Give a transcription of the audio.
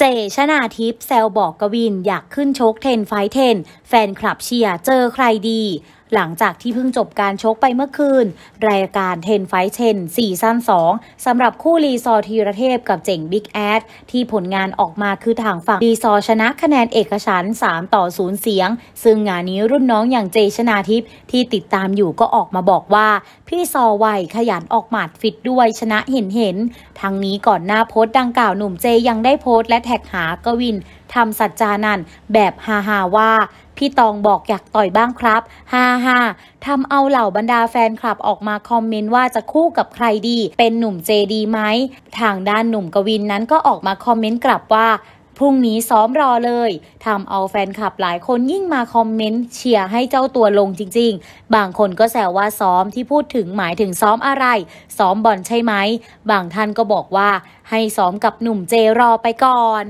เจชนาทิพย์แซวบอกกวิน อยากขึ้นชกเทนไฟเทน แฟนคลับเชียร์เจอใครดีหลังจากที่เพิ่งจบการชกไปเมื่อคืน รายการเทนไฟเชนซีซสั้นสองสำหรับคู่ลีซอทีระเทพกับเจ๋งบิ๊กแอดที่ผลงานออกมาคือทางฝั่งลีซอชนะคะแนนเอกฉัน3ต่อ 0 เสียง ซึ่งงานนี้รุ่นน้องอย่างเจชนาทิพย์ที่ติดตามอยู่ก็ออกมาบอกว่า พี่ซอวขยันออกหมัดฟิตด้วยชนะเห็นเห็นทั้งนี้ก่อนหน้าโพสต์ดังกล่าวหนุ่มเจยังได้โพสต์และแท็กหากวินทำสัจจานันแบบฮาฮาว่าพี่ตองบอกอยากต่อยบ้างครับฮ่าฮ่าทำเอาเหล่าบรรดาแฟนคลับออกมาคอมเมนต์ว่าจะคู่กับใครดี เป็นหนุ่มเจดีไหมทางด้านหนุ่มกวินนั้นก็ออกมาคอมเมนต์กลับว่าพรุ่งนี้ซ้อมรอเลยทำเอาแฟนคลับหลายคนยิ่งมาคอมเมนต์เชียร์ให้เจ้าตัวลงจริงๆ บางคนก็แซวว่าซ้อมที่พูดถึงหมายถึงซ้อมอะไร ซ้อมบอลใช่ไหม บางท่านก็บอกว่า ให้ซ้อมกับหนุ่มเจรอไปก่อน